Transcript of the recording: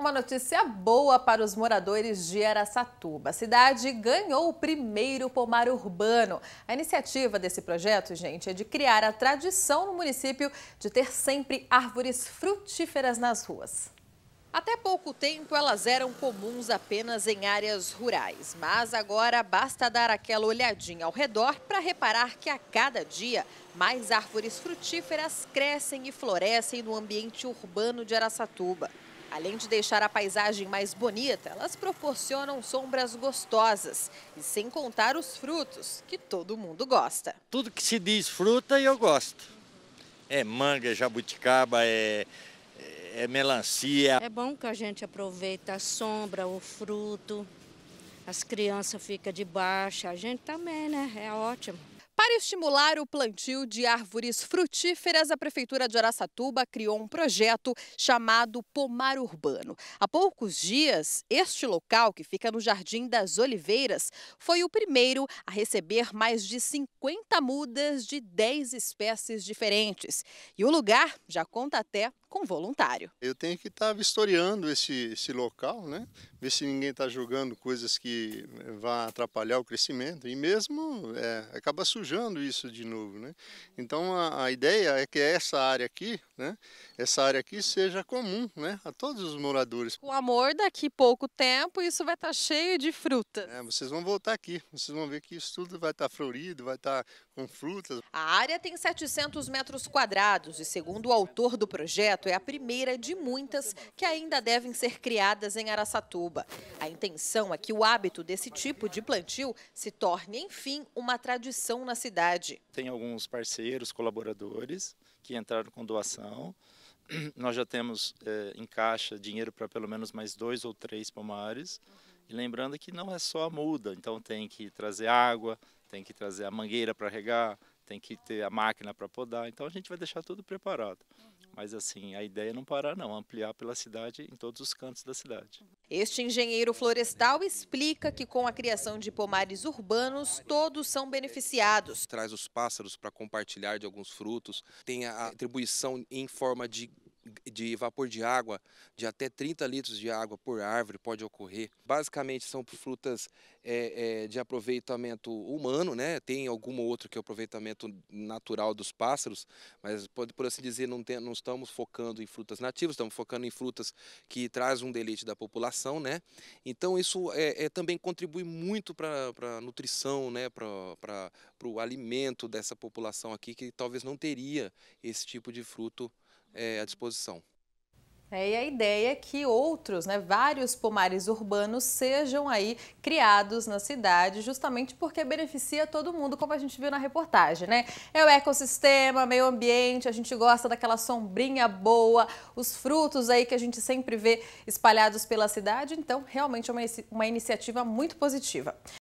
Uma notícia boa para os moradores de Araçatuba. A cidade ganhou o primeiro pomar urbano. A iniciativa desse projeto, gente, é de criar a tradição no município de ter sempre árvores frutíferas nas ruas. Até pouco tempo elas eram comuns apenas em áreas rurais, mas agora basta dar aquela olhadinha ao redor para reparar que a cada dia mais árvores frutíferas crescem e florescem no ambiente urbano de Araçatuba. Além de deixar a paisagem mais bonita, elas proporcionam sombras gostosas e sem contar os frutos, que todo mundo gosta. Tudo que se diz fruta eu gosto. É manga, é jabuticaba, é, é, é melancia. É bom que a gente aproveita a sombra, o fruto, as crianças ficam de baixo, a gente também, né? É ótimo. Para estimular o plantio de árvores frutíferas, a Prefeitura de Araçatuba criou um projeto chamado Pomar Urbano. Há poucos dias, este local, que fica no Jardim das Oliveiras, foi o primeiro a receber mais de 50 mudas de 10 espécies diferentes. E o lugar já conta até com voluntário. Eu tenho que estar tá vistoriando esse, esse local, né? ver se ninguém está jogando coisas que eh, vá atrapalhar o crescimento e mesmo é, acaba sujando isso de novo. Né? Então a, a ideia é que essa área aqui, né? essa área aqui seja comum né? a todos os moradores. O amor daqui pouco tempo isso vai estar tá cheio de fruta. É, vocês vão voltar aqui, vocês vão ver que isso tudo vai estar tá florido, vai estar tá com frutas. A área tem 700 metros quadrados e segundo o autor do projeto, projeto é a primeira de muitas que ainda devem ser criadas em Araçatuba. A intenção é que o hábito desse tipo de plantio se torne, enfim, uma tradição na cidade. Tem alguns parceiros, colaboradores que entraram com doação. Nós já temos é, em caixa dinheiro para pelo menos mais dois ou três pomares. E lembrando que não é só a muda, então tem que trazer água, tem que trazer a mangueira para regar, tem que ter a máquina para podar, então a gente vai deixar tudo preparado. Uhum. Mas assim, a ideia é não parar não, ampliar pela cidade em todos os cantos da cidade. Este engenheiro florestal explica que com a criação de pomares urbanos, todos são beneficiados. Traz os pássaros para compartilhar de alguns frutos, tem a atribuição em forma de de vapor de água de até 30 litros de água por árvore pode ocorrer. Basicamente são frutas é, é, de aproveitamento humano, né? Tem alguma outra que é o aproveitamento natural dos pássaros, mas pode por assim dizer não, tem, não estamos focando em frutas nativas, estamos focando em frutas que trazem um deleite da população, né? Então isso é, é também contribui muito para a nutrição, né? Para o alimento dessa população aqui que talvez não teria esse tipo de fruto é, à disposição. É, e a ideia é que outros, né, vários pomares urbanos sejam aí criados na cidade, justamente porque beneficia todo mundo, como a gente viu na reportagem, né? É o ecossistema, meio ambiente, a gente gosta daquela sombrinha boa, os frutos aí que a gente sempre vê espalhados pela cidade, então realmente é uma, uma iniciativa muito positiva.